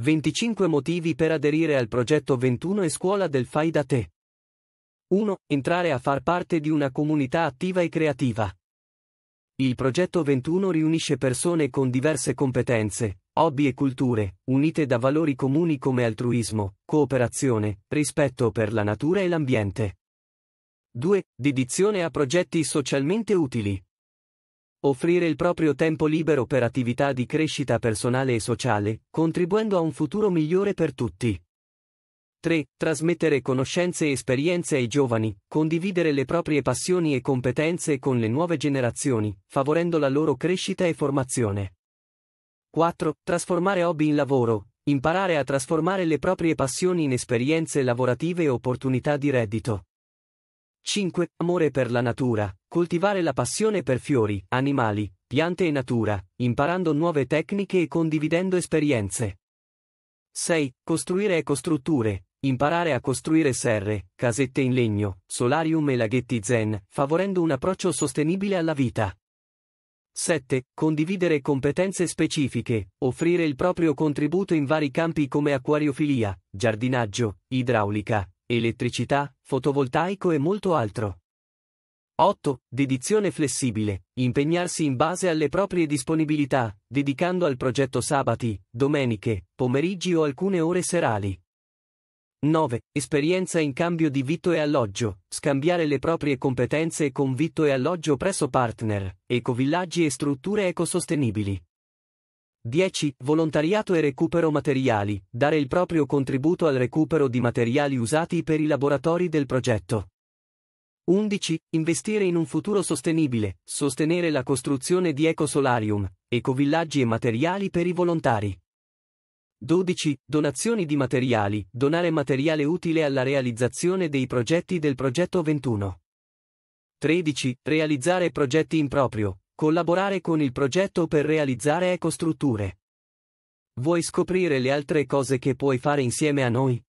25 motivi per aderire al progetto 21 e scuola del Fai da te. 1. Entrare a far parte di una comunità attiva e creativa. Il progetto 21 riunisce persone con diverse competenze, hobby e culture, unite da valori comuni come altruismo, cooperazione, rispetto per la natura e l'ambiente. 2. Dedizione a progetti socialmente utili offrire il proprio tempo libero per attività di crescita personale e sociale, contribuendo a un futuro migliore per tutti. 3. Trasmettere conoscenze e esperienze ai giovani, condividere le proprie passioni e competenze con le nuove generazioni, favorendo la loro crescita e formazione. 4. Trasformare hobby in lavoro, imparare a trasformare le proprie passioni in esperienze lavorative e opportunità di reddito. 5. Amore per la natura. Coltivare la passione per fiori, animali, piante e natura, imparando nuove tecniche e condividendo esperienze. 6. Costruire ecostrutture. Imparare a costruire serre, casette in legno, solarium e laghetti zen, favorendo un approccio sostenibile alla vita. 7. Condividere competenze specifiche, offrire il proprio contributo in vari campi come acquariofilia, giardinaggio, idraulica, elettricità, fotovoltaico e molto altro. 8. Dedizione flessibile. Impegnarsi in base alle proprie disponibilità, dedicando al progetto sabati, domeniche, pomeriggi o alcune ore serali. 9. Esperienza in cambio di vitto e alloggio. Scambiare le proprie competenze con vitto e alloggio presso partner, ecovillaggi e strutture ecosostenibili. 10. Volontariato e recupero materiali. Dare il proprio contributo al recupero di materiali usati per i laboratori del progetto. 11. Investire in un futuro sostenibile. Sostenere la costruzione di ecosolarium, ecovillaggi e materiali per i volontari. 12. Donazioni di materiali. Donare materiale utile alla realizzazione dei progetti del progetto 21. 13. Realizzare progetti in proprio, Collaborare con il progetto per realizzare ecostrutture. Vuoi scoprire le altre cose che puoi fare insieme a noi?